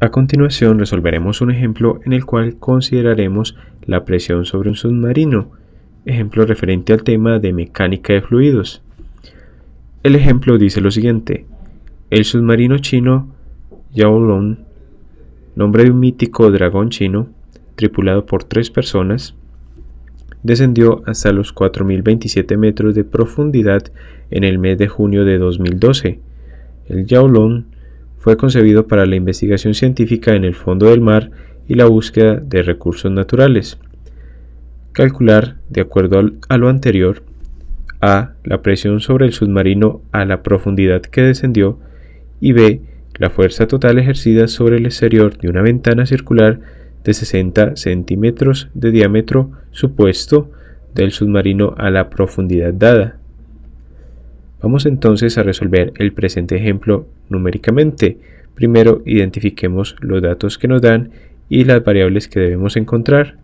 A continuación resolveremos un ejemplo en el cual consideraremos la presión sobre un submarino, ejemplo referente al tema de mecánica de fluidos. El ejemplo dice lo siguiente, el submarino chino Yaolong, nombre de un mítico dragón chino, tripulado por tres personas, descendió hasta los 4.027 metros de profundidad en el mes de junio de 2012. El Yaolong fue concebido para la investigación científica en el fondo del mar y la búsqueda de recursos naturales. Calcular, de acuerdo a lo anterior, a. la presión sobre el submarino a la profundidad que descendió y b. la fuerza total ejercida sobre el exterior de una ventana circular de 60 centímetros de diámetro supuesto del submarino a la profundidad dada. Vamos entonces a resolver el presente ejemplo numéricamente. Primero identifiquemos los datos que nos dan y las variables que debemos encontrar.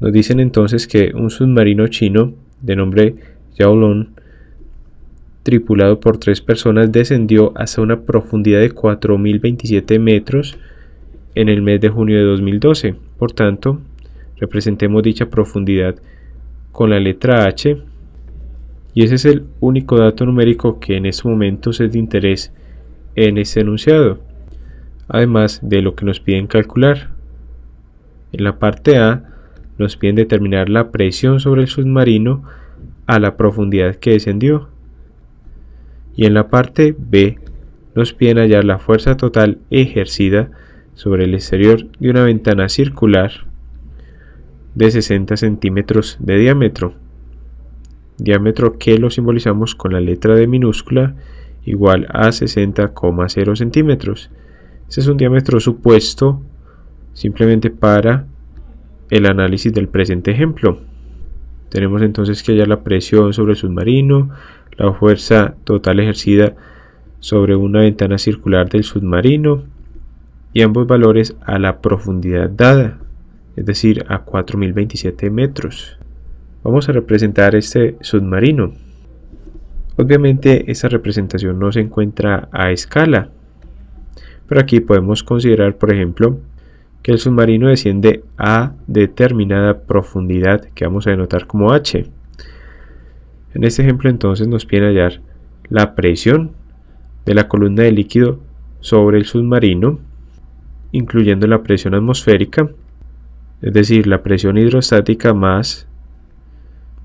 Nos dicen entonces que un submarino chino de nombre Yaolong, tripulado por tres personas, descendió hasta una profundidad de 4.027 metros en el mes de junio de 2012. Por tanto, representemos dicha profundidad con la letra H y ese es el único dato numérico que en estos momentos es de interés en este enunciado, además de lo que nos piden calcular. En la parte A nos piden determinar la presión sobre el submarino a la profundidad que descendió. Y en la parte B nos piden hallar la fuerza total ejercida sobre el exterior de una ventana circular de 60 centímetros de diámetro diámetro que lo simbolizamos con la letra de minúscula igual a 60,0 centímetros. Ese es un diámetro supuesto simplemente para el análisis del presente ejemplo. Tenemos entonces que hallar la presión sobre el submarino, la fuerza total ejercida sobre una ventana circular del submarino y ambos valores a la profundidad dada, es decir, a 4027 metros vamos a representar este submarino. Obviamente esta representación no se encuentra a escala, pero aquí podemos considerar, por ejemplo, que el submarino desciende a determinada profundidad que vamos a denotar como H. En este ejemplo entonces nos piden hallar la presión de la columna de líquido sobre el submarino, incluyendo la presión atmosférica, es decir, la presión hidrostática más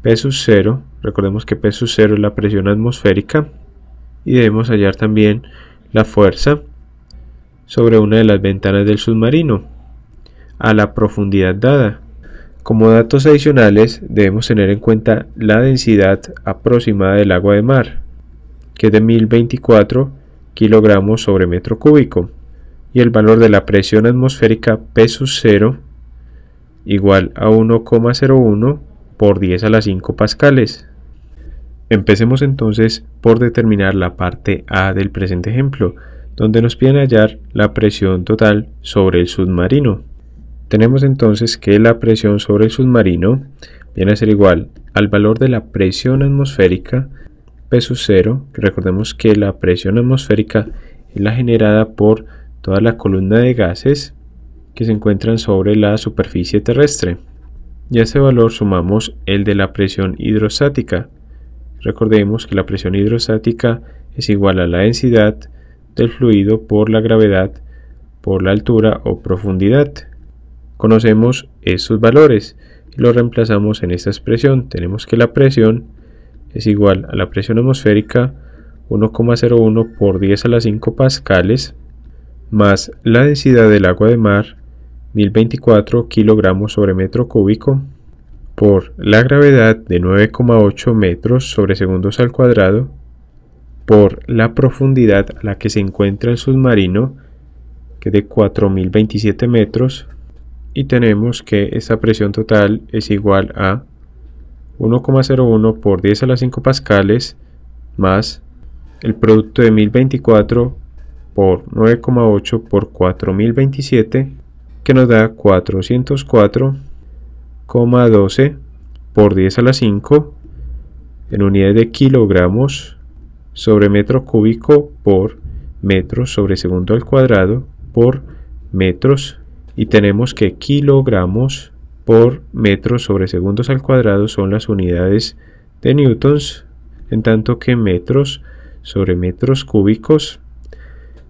P 0, recordemos que P 0 es la presión atmosférica y debemos hallar también la fuerza sobre una de las ventanas del submarino a la profundidad dada. Como datos adicionales debemos tener en cuenta la densidad aproximada del agua de mar, que es de 1024 kilogramos sobre metro cúbico, y el valor de la presión atmosférica P 0 igual a 1,01 por 10 a las 5 pascales. Empecemos entonces por determinar la parte A del presente ejemplo, donde nos piden hallar la presión total sobre el submarino. Tenemos entonces que la presión sobre el submarino viene a ser igual al valor de la presión atmosférica P cero. 0, recordemos que la presión atmosférica es la generada por toda la columna de gases que se encuentran sobre la superficie terrestre. Y a ese valor sumamos el de la presión hidrostática. Recordemos que la presión hidrostática es igual a la densidad del fluido por la gravedad por la altura o profundidad. Conocemos esos valores y los reemplazamos en esta expresión. Tenemos que la presión es igual a la presión atmosférica 1,01 por 10 a la 5 pascales más la densidad del agua de mar 1024 kilogramos sobre metro cúbico por la gravedad de 9,8 metros sobre segundos al cuadrado por la profundidad a la que se encuentra el submarino que es de 4027 metros y tenemos que esa presión total es igual a 1,01 por 10 a la 5 pascales más el producto de 1024 por 9,8 por 4027 que nos da 404,12 por 10 a la 5 en unidades de kilogramos sobre metro cúbico por metros sobre segundo al cuadrado por metros y tenemos que kilogramos por metros sobre segundos al cuadrado son las unidades de newtons en tanto que metros sobre metros cúbicos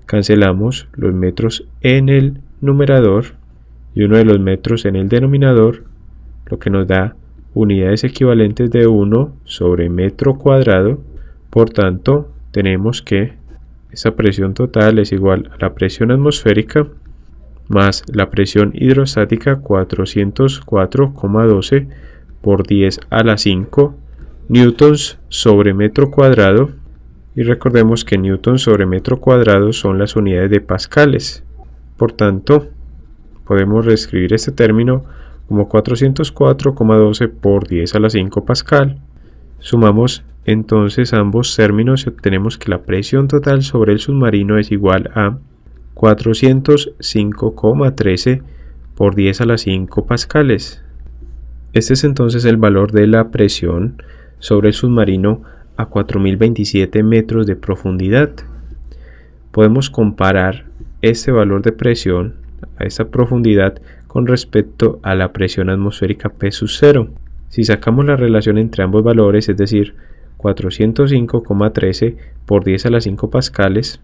cancelamos los metros en el numerador y uno de los metros en el denominador, lo que nos da unidades equivalentes de 1 sobre metro cuadrado. Por tanto, tenemos que esa presión total es igual a la presión atmosférica más la presión hidrostática 404,12 por 10 a la 5 newtons sobre metro cuadrado y recordemos que newtons sobre metro cuadrado son las unidades de pascales. Por tanto, Podemos reescribir este término como 404,12 por 10 a la 5 pascal. Sumamos entonces ambos términos y obtenemos que la presión total sobre el submarino es igual a 405,13 por 10 a la 5 pascales. Este es entonces el valor de la presión sobre el submarino a 4027 metros de profundidad. Podemos comparar este valor de presión a esta profundidad con respecto a la presión atmosférica P 0. Si sacamos la relación entre ambos valores, es decir, 405,13 por 10 a la 5 pascales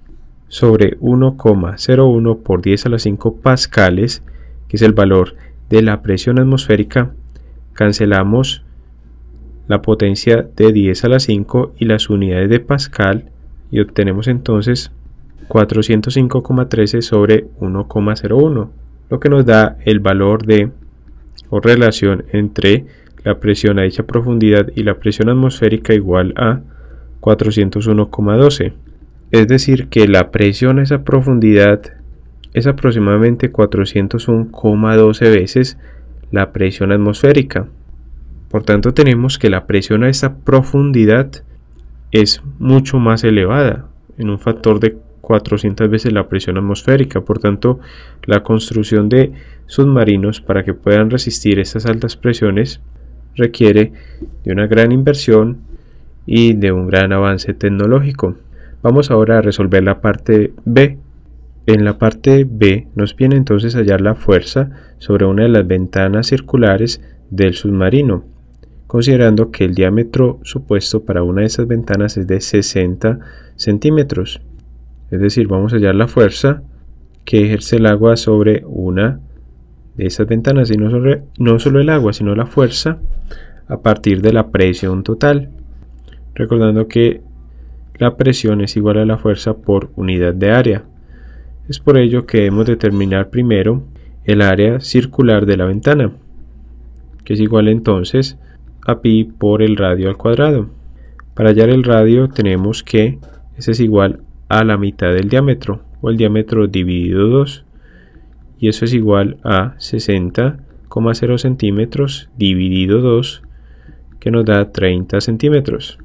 sobre 1,01 por 10 a la 5 pascales, que es el valor de la presión atmosférica, cancelamos la potencia de 10 a la 5 y las unidades de pascal y obtenemos entonces 405,13 sobre 1,01, lo que nos da el valor de relación entre la presión a dicha profundidad y la presión atmosférica igual a 401,12. Es decir, que la presión a esa profundidad es aproximadamente 401,12 veces la presión atmosférica. Por tanto, tenemos que la presión a esa profundidad es mucho más elevada, en un factor de 400 veces la presión atmosférica. Por tanto, la construcción de submarinos para que puedan resistir estas altas presiones requiere de una gran inversión y de un gran avance tecnológico. Vamos ahora a resolver la parte B. En la parte B nos viene entonces hallar la fuerza sobre una de las ventanas circulares del submarino, considerando que el diámetro supuesto para una de esas ventanas es de 60 centímetros es decir, vamos a hallar la fuerza que ejerce el agua sobre una de esas ventanas y no, no solo el agua, sino la fuerza a partir de la presión total. Recordando que la presión es igual a la fuerza por unidad de área. Es por ello que debemos determinar primero el área circular de la ventana, que es igual entonces a pi por el radio al cuadrado. Para hallar el radio tenemos que ese es igual a la mitad del diámetro o el diámetro dividido 2 y eso es igual a 60,0 centímetros dividido 2 que nos da 30 centímetros.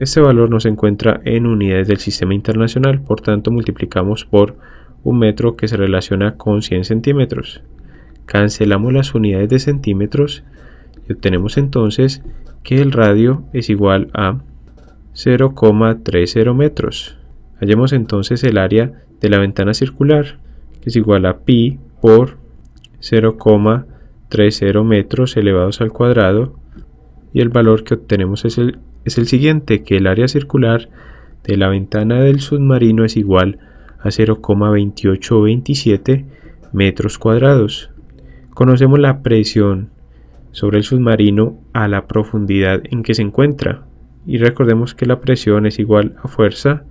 Este valor nos encuentra en unidades del sistema internacional, por tanto multiplicamos por un metro que se relaciona con 100 centímetros. Cancelamos las unidades de centímetros y obtenemos entonces que el radio es igual a 0,30 metros. Hallemos entonces el área de la ventana circular, que es igual a pi por 0,30 metros elevados al cuadrado, y el valor que obtenemos es el, es el siguiente, que el área circular de la ventana del submarino es igual a 0,2827 metros cuadrados. Conocemos la presión sobre el submarino a la profundidad en que se encuentra y recordemos que la presión es igual a fuerza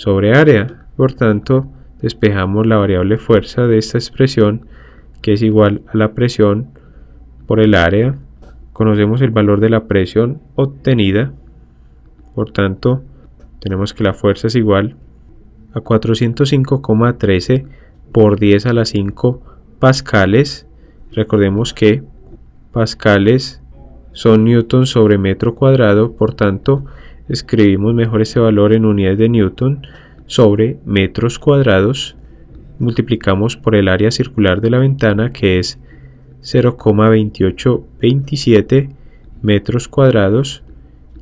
sobre área. Por tanto, despejamos la variable fuerza de esta expresión, que es igual a la presión por el área. Conocemos el valor de la presión obtenida. Por tanto, tenemos que la fuerza es igual a 405,13 por 10 a la 5 pascales. Recordemos que pascales son newton sobre metro cuadrado, por tanto, escribimos mejor ese valor en unidades de Newton sobre metros cuadrados, multiplicamos por el área circular de la ventana que es 0,2827 metros cuadrados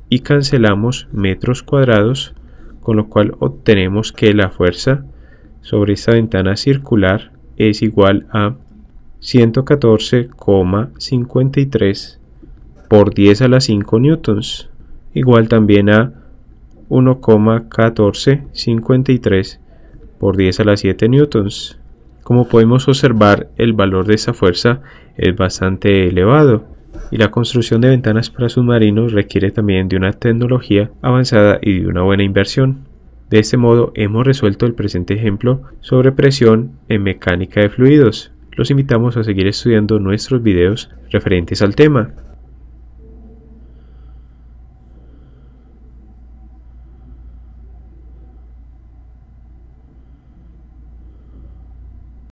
y cancelamos metros cuadrados con lo cual obtenemos que la fuerza sobre esta ventana circular es igual a 114,53 por 10 a la 5 newtons igual también a 1,1453 por 10 a la 7 newtons. Como podemos observar, el valor de esa fuerza es bastante elevado y la construcción de ventanas para submarinos requiere también de una tecnología avanzada y de una buena inversión. De este modo hemos resuelto el presente ejemplo sobre presión en mecánica de fluidos. Los invitamos a seguir estudiando nuestros videos referentes al tema.